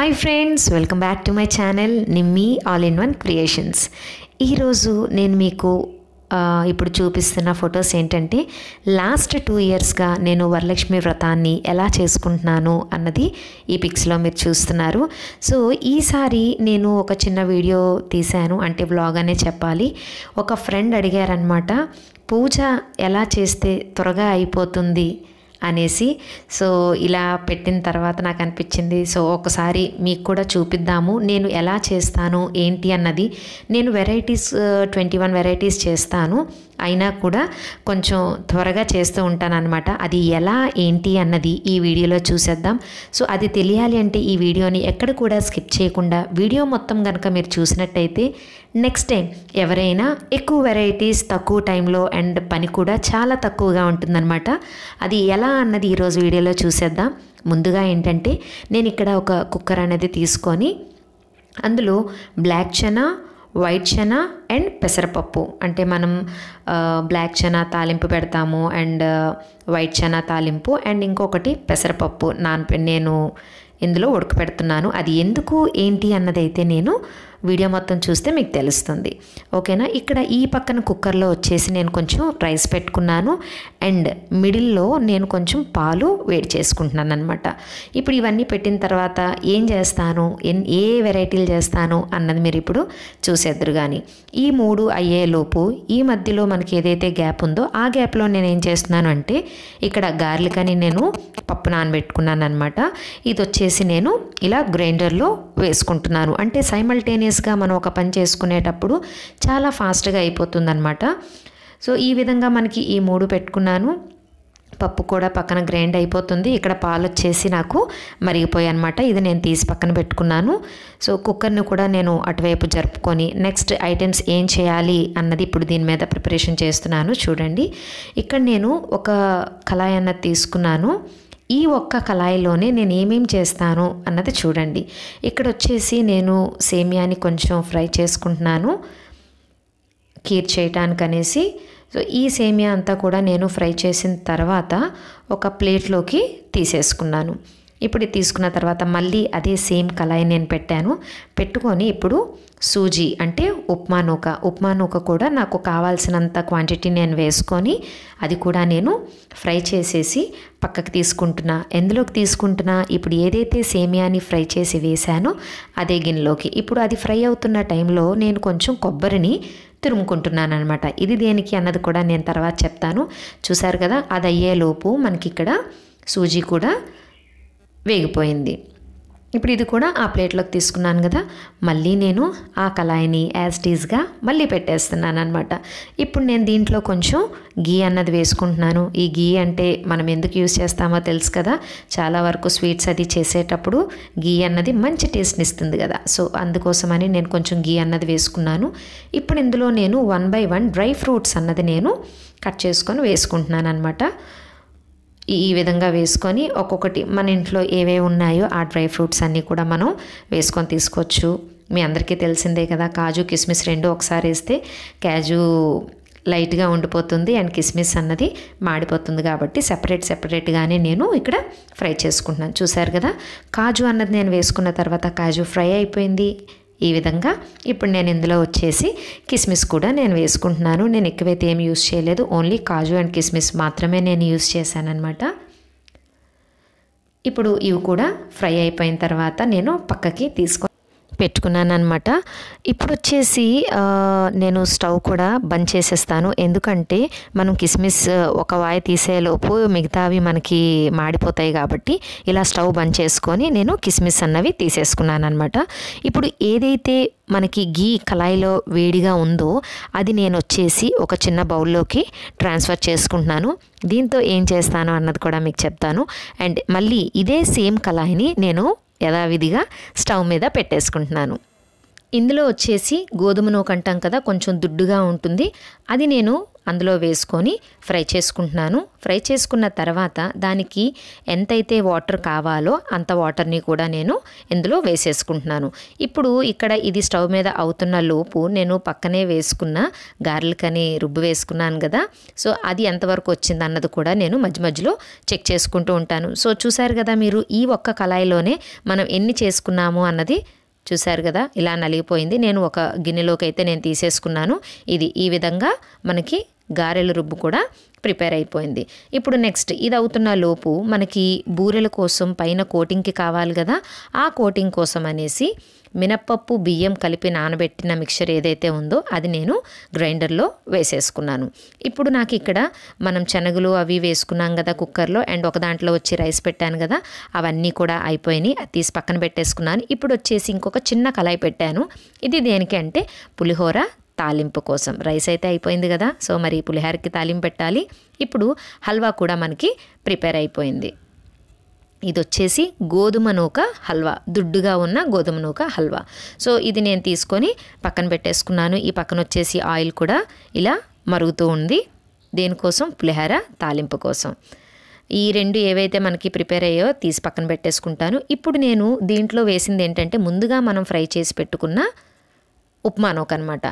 hi friends welcome back to my channel Nimmi all in one creations ఈరోజు నేను మీకు ఇప్పుడు చూపిస్తున్న ఫొటోస్ ఏంటంటే లాస్ట్ టూ ఇయర్స్గా నేను వరలక్ష్మి వ్రతాన్ని ఎలా చేసుకుంటున్నాను అన్నది ఈ పిక్స్లో మీరు చూస్తున్నారు సో ఈసారి నేను ఒక చిన్న వీడియో తీశాను అంటే బ్లాగ్ అనే చెప్పాలి ఒక ఫ్రెండ్ అడిగారనమాట పూజ ఎలా చేస్తే త్వరగా అయిపోతుంది అనేసి సో ఇలా పెట్టిన తర్వాత నాకు అనిపించింది సో ఒకసారి మీకు కూడా చూపిద్దాము నేను ఎలా చేస్తాను ఏంటి అన్నది నేను వెరైటీస్ ట్వంటీ వన్ వెరైటీస్ చేస్తాను అయినా కూడా కొంచెం త్వరగా చేస్తూ ఉంటానన్నమాట అది ఎలా ఏంటి అన్నది ఈ వీడియోలో చూసేద్దాం సో అది తెలియాలి అంటే ఈ వీడియోని ఎక్కడ కూడా స్కిప్ చేయకుండా వీడియో మొత్తం కనుక మీరు చూసినట్టయితే నెక్స్ట్ టైం ఎవరైనా ఎక్కువ వెరైటీస్ తక్కువ టైంలో అండ్ పని కూడా చాలా తక్కువగా ఉంటుందన్నమాట అది ఎలా అన్నది ఈరోజు వీడియోలో చూసేద్దాం ముందుగా ఏంటంటే నేను ఇక్కడ ఒక కుక్కర్ అనేది తీసుకొని అందులో black chana white chana and పెసరపప్పు అంటే మనం బ్లాక్ చెన తాలింపు పెడతాము అండ్ వైట్ చెన తాలింపు అండ్ ఇంకొకటి పెసరపప్పు నా నేను ఇందులో ఉడకపెడుతున్నాను అది ఎందుకు ఏంటి అన్నదైతే నేను వీడియో మొత్తం చూస్తే మీకు తెలుస్తుంది ఓకేనా ఇక్కడ ఈ పక్కన కుక్కర్లో వచ్చేసి నేను కొంచెం రైస్ పెట్టుకున్నాను అండ్ మిడిల్లో నేను కొంచెం పాలు వేడి చేసుకుంటున్నాను అనమాట ఇప్పుడు ఇవన్నీ పెట్టిన తర్వాత ఏం చేస్తాను ఏ వెరైటీలు చేస్తాను అన్నది మీరు ఇప్పుడు చూసేద్దరు కానీ ఈ మూడు అయ్యేలోపు ఈ మధ్యలో మనకి ఏదైతే గ్యాప్ ఉందో ఆ గ్యాప్లో నేను ఏం చేస్తున్నాను అంటే ఇక్కడ గార్లిక్ అని నేను పప్పు నానబెట్టుకున్నాను అనమాట ఇది వచ్చేసి నేను ఇలా గ్రైండర్లో వేసుకుంటున్నాను అంటే సైమల్టేనియస్ కంటిన్యూస్గా మనం ఒక పని చేసుకునేటప్పుడు చాలా ఫాస్ట్గా అయిపోతుందనమాట సో ఈ విధంగా మనకి ఈ మూడు పెట్టుకున్నాను పప్పు కూడా పక్కన గ్రైండ్ అయిపోతుంది ఇక్కడ పాలు వచ్చేసి నాకు మరిగిపోయాయి అనమాట ఇది నేను తీసి పక్కన పెట్టుకున్నాను సో కుక్కర్ని కూడా నేను అటువైపు జరుపుకొని నెక్స్ట్ ఐటమ్స్ ఏం చేయాలి అన్నది ఇప్పుడు దీని మీద ప్రిపరేషన్ చేస్తున్నాను చూడండి ఇక్కడ నేను ఒక కళాయి అన్నది తీసుకున్నాను ఈ ఒక్క కళాయిలోనే నేను ఏమేం చేస్తాను అన్నది చూడండి ఇక్కడ వచ్చేసి నేను సేమియాని కొంచెం ఫ్రై చేసుకుంటున్నాను కీర్ చేయటానికి అనేసి సో ఈ సేమియా అంతా కూడా నేను ఫ్రై చేసిన తర్వాత ఒక ప్లేట్లోకి తీసేసుకున్నాను ఇప్పుడు తీసుకున్న తర్వాత మళ్ళీ అదే సేమ్ కళాయి నేను పెట్టాను పెట్టుకొని ఇప్పుడు సూజీ అంటే ఉప్మా నూక ఉప్మా నూక కూడా నాకు కావాల్సినంత క్వాంటిటీ నేను వేసుకొని అది కూడా నేను ఫ్రై చేసేసి పక్కకు తీసుకుంటున్నా ఎందులోకి తీసుకుంటున్నా ఇప్పుడు ఏదైతే సేమియాని ఫ్రై చేసి వేశానో అదే గిన్నెలోకి ఇప్పుడు అది ఫ్రై అవుతున్న టైంలో నేను కొంచెం కొబ్బరిని తురుముకుంటున్నాను అనమాట ఇది దేనికి అన్నది కూడా నేను తర్వాత చెప్తాను చూసారు కదా అది అయ్యేలోపు మనకి ఇక్కడ సూజీ కూడా వేగిపోయింది ఇప్పుడు ఇది కూడా ఆ ప్లేట్లోకి తీసుకున్నాను కదా మళ్ళీ నేను ఆ కళాయిని యాజ్ టీజ్గా మళ్ళీ పెట్టేస్తున్నాను అనమాట ఇప్పుడు నేను దీంట్లో కొంచెం గీ అన్నది వేసుకుంటున్నాను ఈ గీ అంటే మనం ఎందుకు యూస్ చేస్తామో తెలుసు కదా చాలా వరకు స్వీట్స్ అది చేసేటప్పుడు గీ అన్నది మంచి టేస్ట్ని ఇస్తుంది కదా సో అందుకోసమని నేను కొంచెం గీ అన్నది వేసుకున్నాను ఇప్పుడు ఇందులో నేను one by one dry fruits అన్నది నేను కట్ చేసుకొని వేసుకుంటున్నాను అనమాట ఈ విధంగా వేసుకొని ఒక్కొక్కటి మన ఇంట్లో ఏవేవి ఉన్నాయో ఆ డ్రై ఫ్రూట్స్ అన్నీ కూడా మనం వేసుకొని తీసుకోవచ్చు మీ అందరికీ తెలిసిందే కదా కాజు కిస్మిస్ రెండు ఒకసారి వేస్తే కాజు లైట్గా ఉండిపోతుంది అండ్ కిస్మిస్ అన్నది మాడిపోతుంది కాబట్టి సెపరేట్ సెపరేట్గానే నేను ఇక్కడ ఫ్రై చేసుకుంటున్నాను చూసారు కదా కాజు అన్నది నేను వేసుకున్న తర్వాత కాజు ఫ్రై అయిపోయింది ఈ విధంగా ఇప్పుడు నేను ఇందులో వచ్చేసి కిస్మిస్ కూడా నేను వేసుకుంటున్నాను నేను ఎక్కువైతే ఏం యూస్ చేయలేదు ఓన్లీ కాజు అండ్ కిస్మిస్ మాత్రమే నేను యూస్ చేశానన్నమాట ఇప్పుడు ఇవి కూడా ఫ్రై అయిపోయిన తర్వాత నేను పక్కకి తీసుకొని పెట్టుకున్నాను అనమాట ఇప్పుడు వచ్చేసి నేను స్టవ్ కూడా బంద్ చేసేస్తాను ఎందుకంటే మనం కిస్మిస్ ఒక వాయ తీసేలోపు మిగతావి మనకి మాడిపోతాయి కాబట్టి ఇలా స్టవ్ బంద్ చేసుకొని నేను కిస్మిస్ అన్నవి తీసేసుకున్నాను అనమాట ఇప్పుడు ఏదైతే మనకి గీ కళాయిలో వేడిగా ఉందో అది నేను వచ్చేసి ఒక చిన్న బౌల్లోకి ట్రాన్స్ఫర్ చేసుకుంటున్నాను దీంతో ఏం చేస్తాను అన్నది కూడా మీకు చెప్తాను అండ్ మళ్ళీ ఇదే సేమ్ కళాయిని నేను యథావిధిగా స్టవ్ మీద పెట్టేసుకుంటున్నాను ఇందులో వచ్చేసి గోధుమ నూకంటాం అంటాం కదా కొంచెం దుడ్డుగా ఉంటుంది అది నేను అందులో వేసుకొని ఫ్రై చేసుకుంటున్నాను ఫ్రై చేసుకున్న తర్వాత దానికి ఎంతైతే వాటర్ కావాలో అంత వాటర్ని కూడా నేను ఇందులో వేసేసుకుంటున్నాను ఇప్పుడు ఇక్కడ ఇది స్టవ్ మీద అవుతున్న లోపు నేను పక్కనే వేసుకున్న గార్లిక్ అని రుబ్బు వేసుకున్నాను కదా సో అది ఎంతవరకు వచ్చింది అన్నది కూడా నేను మధ్య మధ్యలో చెక్ చేసుకుంటూ ఉంటాను సో చూసారు కదా మీరు ఈ ఒక్క కళాయిలోనే మనం ఎన్ని చేసుకున్నాము అన్నది చూశారు కదా ఇలా నలిగిపోయింది నేను ఒక గిన్నెలోకి అయితే నేను తీసేసుకున్నాను ఇది ఈ విధంగా మనకి గారెల రుబ్బు కూడా ప్రిపేర్ అయిపోయింది ఇప్పుడు నెక్స్ట్ ఇది అవుతున్న లోపు మనకి బూరెల కోసం పైన కోటింగ్కి కావాలి కదా ఆ కోటింగ్ కోసం అనేసి మినప్పప్పు బియ్యం కలిపి నానబెట్టిన మిక్చర్ ఏదైతే ఉందో అది నేను గ్రైండర్లో వేసేసుకున్నాను ఇప్పుడు నాకు ఇక్కడ మనం శనగలు అవి వేసుకున్నాం కదా కుక్కర్లో అండ్ ఒక దాంట్లో వచ్చి రైస్ పెట్టాను కదా అవన్నీ కూడా అయిపోయినాయి అది తీసి పక్కన పెట్టేసుకున్నాను ఇప్పుడు వచ్చేసి ఇంకొక చిన్న కళాయి పెట్టాను ఇది దేనికి అంటే పులిహోర తాలింపు కోసం రైస్ అయితే అయిపోయింది కదా సో మరి పులిహారకి తాలింపు పెట్టాలి ఇప్పుడు హల్వా కూడా మనకి ప్రిపేర్ అయిపోయింది ఇది వచ్చేసి గోధుమ నూక హల్వా దుడ్డుగా ఉన్న గోధుమ నూక హల్వా సో ఇది నేను తీసుకొని పక్కన పెట్టేసుకున్నాను ఈ పక్కన వచ్చేసి ఆయిల్ కూడా ఇలా మరుగుతూ ఉంది దేనికోసం పులిహార తాలింపు కోసం ఈ రెండు ఏవైతే మనకి ప్రిపేర్ అయ్యో తీసి పక్కన పెట్టేసుకుంటాను ఇప్పుడు నేను దీంట్లో వేసింది ఏంటంటే ముందుగా మనం ఫ్రై చేసి పెట్టుకున్న నూక అనమాట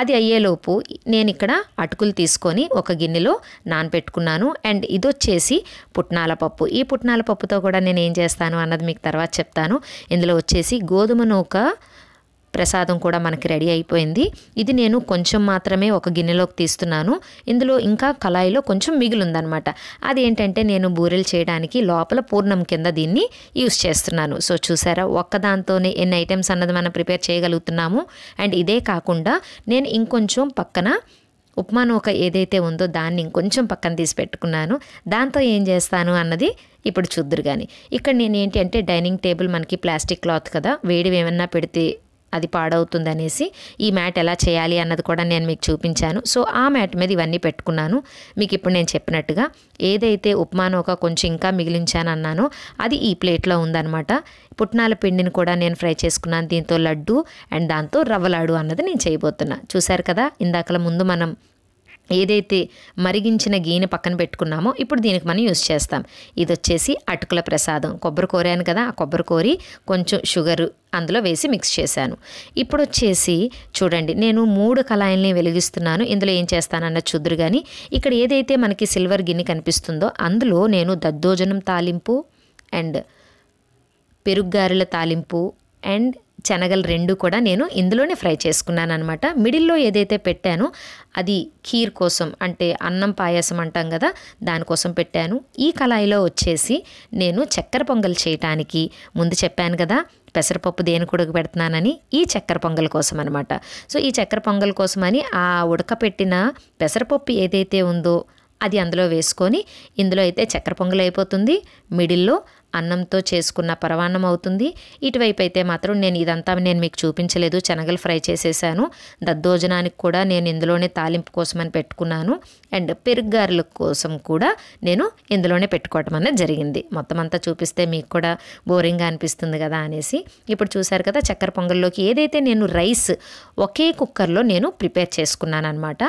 అది అయ్యేలోపు నేను ఇక్కడ అటుకులు తీసుకొని ఒక గిన్నెలో నానపెట్టుకున్నాను అండ్ ఇది వచ్చేసి పుట్నాల పప్పు ఈ పుట్నాల పప్పుతో కూడా నేను ఏం చేస్తాను అన్నది మీకు తర్వాత చెప్తాను ఇందులో వచ్చేసి గోధుమ నూక ప్రసాదం కూడా మనకి రెడీ అయిపోయింది ఇది నేను కొంచెం మాత్రమే ఒక గిన్నెలోకి తీస్తున్నాను ఇందులో ఇంకా కళాయిలో కొంచెం మిగిలిందనమాట అదేంటంటే నేను బూరెలు చేయడానికి లోపల పూర్ణం కింద దీన్ని యూస్ చేస్తున్నాను సో చూసారా ఒక్కదాంతోనే ఎన్ని ఐటమ్స్ అన్నది మనం ప్రిపేర్ చేయగలుగుతున్నాము అండ్ ఇదే కాకుండా నేను ఇంకొంచెం పక్కన ఉప్మా నూక ఏదైతే ఉందో దాన్ని ఇంకొంచెం పక్కన తీసి పెట్టుకున్నాను దాంతో ఏం చేస్తాను అన్నది ఇప్పుడు చూద్దరు కానీ ఇక్కడ నేను ఏంటి అంటే డైనింగ్ టేబుల్ మనకి ప్లాస్టిక్ క్లాత్ కదా వేడి ఏమన్నా పెడితే అది పాడవుతుందనేసి ఈ మ్యాట్ ఎలా చేయాలి అన్నది కూడా నేను మీకు చూపించాను సో ఆ మ్యాట్ మీద ఇవన్నీ పెట్టుకున్నాను మీకు ఇప్పుడు నేను చెప్పినట్టుగా ఏదైతే ఉప్మానోక కొంచెం ఇంకా మిగిలించాను అన్నానో అది ఈ ప్లేట్లో ఉందనమాట పుట్నాల పిండిని కూడా నేను ఫ్రై చేసుకున్నాను దీంతో లడ్డు అండ్ దాంతో రవ్వ లాడు అన్నది నేను చేయబోతున్నా చూశారు కదా ఇందాకల ముందు మనం ఏదైతే మరిగించిన గీని పక్కన పెట్టుకున్నామో ఇప్పుడు దీనికి మనం యూస్ చేస్తాం ఇది వచ్చేసి అటుకుల ప్రసాదం కొబ్బరి కోరాను కదా ఆ కొబ్బరి కోరి కొంచెం షుగరు అందులో వేసి మిక్స్ చేశాను ఇప్పుడు వచ్చేసి చూడండి నేను మూడు కళాయిల్ని వెలిగిస్తున్నాను ఇందులో ఏం చేస్తానన్న చూద్దరు కానీ ఇక్కడ ఏదైతే మనకి సిల్వర్ గిన్నె కనిపిస్తుందో అందులో నేను దద్దోజనం తాలింపు అండ్ పెరుగ్గారెల తాలింపు అండ్ శనగలు రెండు కూడా నేను ఇందులోనే ఫ్రై చేసుకున్నాను అనమాట మిడిల్లో ఏదైతే పెట్టానో అది ఖీర్ కోసం అంటే అన్నం పాయసం అంటాం కదా దానికోసం పెట్టాను ఈ కళాయిలో వచ్చేసి నేను చక్కెర పొంగల్ చేయటానికి ముందు చెప్పాను కదా పెసరపప్పు దేని ఉడక పెడుతున్నానని ఈ చక్కెర పొంగల్ కోసం అనమాట సో ఈ చక్కెర పొంగల్ కోసమని ఆ ఉడకపెట్టిన పెసరపప్పు ఏదైతే ఉందో అది అందులో వేసుకొని ఇందులో అయితే చక్కెర పొంగల్ అయిపోతుంది మిడిల్లో అన్నంతో చేసుకున్న పరవాన్నం అవుతుంది ఇటువైపు అయితే మాత్రం నేను ఇదంతా నేను మీకు చూపించలేదు శనగలు ఫ్రై చేసేసాను దద్దోజనానికి కూడా నేను ఇందులోనే తాలింపు కోసమని పెట్టుకున్నాను అండ్ పెరుగ్గారుల కోసం కూడా నేను ఇందులోనే పెట్టుకోవటం అనేది జరిగింది మొత్తం అంతా చూపిస్తే మీకు కూడా బోరింగ్గా అనిపిస్తుంది కదా అనేసి ఇప్పుడు చూశారు కదా చక్కెర పొంగల్లోకి ఏదైతే నేను రైస్ ఒకే కుక్కర్లో నేను ప్రిపేర్ చేసుకున్నాను అనమాట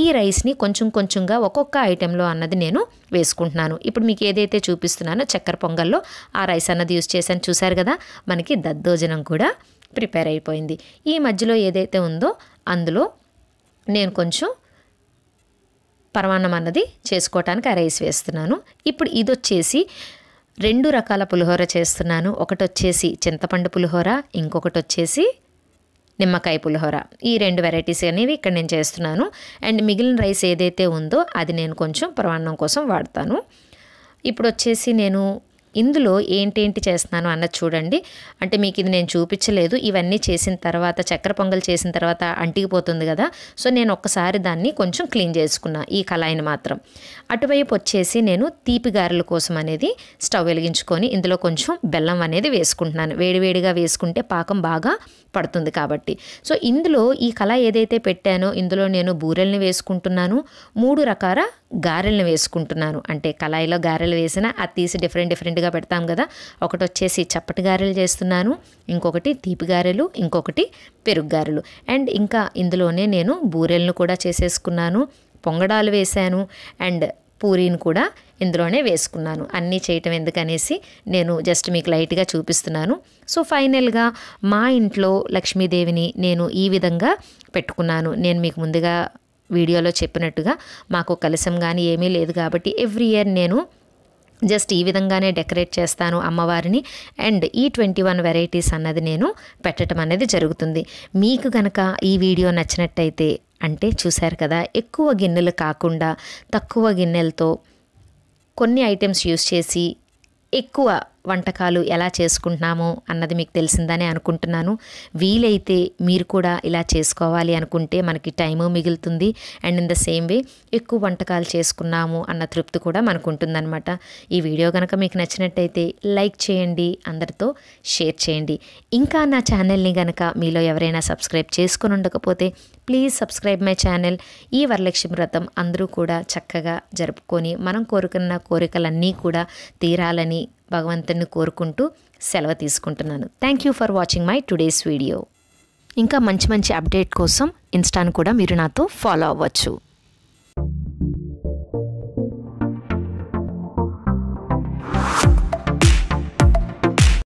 ఈ రైస్ని కొంచెం కొంచెంగా ఒక్కొక్క ఐటెంలో అన్నది నేను వేసుకుంటున్నాను ఇప్పుడు మీకు ఏదైతే చూపిస్తున్నానో చక్కెర పొంగల్లో ఆ రైస్ అన్నది యూస్ చేశాను చూశారు కదా మనకి దద్దోజనం కూడా ప్రిపేర్ అయిపోయింది ఈ మధ్యలో ఏదైతే ఉందో అందులో నేను కొంచెం పరమాన్నం అన్నది చేసుకోవటానికి ఆ రైస్ వేస్తున్నాను ఇప్పుడు ఇది వచ్చేసి రెండు రకాల పులిహోర చేస్తున్నాను ఒకటి వచ్చేసి చింతపండు పులిహోర ఇంకొకటి వచ్చేసి నిమ్మకాయ పులిహోర ఈ రెండు వెరైటీస్ అనేవి ఇక్కడ నేను చేస్తున్నాను అండ్ మిగిలిన రైస్ ఏదైతే ఉందో అది నేను కొంచెం ప్రమాణం కోసం వాడతాను ఇప్పుడు వచ్చేసి నేను ఇందులో ఏంటేంటి చేస్తున్నాను అన్నది చూడండి అంటే మీకు ఇది నేను చూపించలేదు ఇవన్నీ చేసిన తర్వాత చక్కెర పొంగల్ చేసిన తర్వాత అంటికిపోతుంది కదా సో నేను ఒక్కసారి దాన్ని కొంచెం క్లీన్ చేసుకున్నా ఈ కళాయిని మాత్రం అటువైపు వచ్చేసి నేను తీపి గారెల కోసం అనేది స్టవ్ వెలిగించుకొని ఇందులో కొంచెం బెల్లం అనేది వేసుకుంటున్నాను వేడివేడిగా వేసుకుంటే పాకం బాగా పడుతుంది కాబట్టి సో ఇందులో ఈ కళ ఏదైతే పెట్టానో ఇందులో నేను బూరెల్ని వేసుకుంటున్నాను మూడు రకాల గారెలను వేసుకుంటున్నాను అంటే కళాయిలో గారెలు వేసిన అది తీసి డిఫరెంట్ డిఫరెంట్గా పెడతాం కదా ఒకటి వచ్చేసి చప్పటి గారెలు చేస్తున్నాను ఇంకొకటి తీపి గారెలు ఇంకొకటి పెరుగు గారెలు అండ్ ఇంకా ఇందులోనే నేను బూరెలను కూడా చేసేసుకున్నాను పొంగడాలు వేశాను అండ్ పూరీని కూడా ఇందులోనే వేసుకున్నాను అన్నీ చేయటం ఎందుకనేసి నేను జస్ట్ మీకు లైట్గా చూపిస్తున్నాను సో ఫైనల్గా మా ఇంట్లో లక్ష్మీదేవిని నేను ఈ విధంగా పెట్టుకున్నాను నేను మీకు ముందుగా వీడియోలో చెప్పినట్టుగా మాకు కలసం కానీ ఏమీ లేదు కాబట్టి ఎవ్రీ ఇయర్ నేను జస్ట్ ఈ విధంగానే డెకరేట్ చేస్తాను అమ్మవారిని అండ్ ఈ ట్వంటీ వన్ వెరైటీస్ అన్నది నేను పెట్టడం అనేది జరుగుతుంది మీకు కనుక ఈ వీడియో నచ్చినట్టయితే అంటే చూశారు కదా ఎక్కువ గిన్నెలు కాకుండా తక్కువ గిన్నెలతో కొన్ని ఐటమ్స్ యూస్ చేసి ఎక్కువ వంటకాలు ఎలా చేసుకుంటున్నాము అన్నది మీకు తెలిసిందని అనుకుంటున్నాను వీలైతే మీరు కూడా ఇలా చేసుకోవాలి అనుకుంటే మనకి టైము మిగులుతుంది and in the same way ఎక్కువ వంటకాలు చేసుకున్నాము అన్న తృప్తి కూడా మనకు ఉంటుందన్నమాట ఈ వీడియో కనుక మీకు నచ్చినట్టయితే లైక్ చేయండి అందరితో షేర్ చేయండి ఇంకా నా ఛానల్ని కనుక మీలో ఎవరైనా సబ్స్క్రైబ్ చేసుకుని ఉండకపోతే ప్లీజ్ సబ్స్క్రైబ్ మై ఛానల్ ఈ వరలక్ష్మి వ్రతం అందరూ కూడా చక్కగా జరుపుకొని మనం కోరుకున్న కోరికలన్నీ కూడా తీరాలని భగవంతుని కోరుకుంటూ సెలవు తీసుకుంటున్నాను thank you for watching my today's video ఇంకా మంచి మంచి అప్డేట్ కోసం ఇన్స్టాను కూడా మీరు నాతో ఫాలో అవ్వచ్చు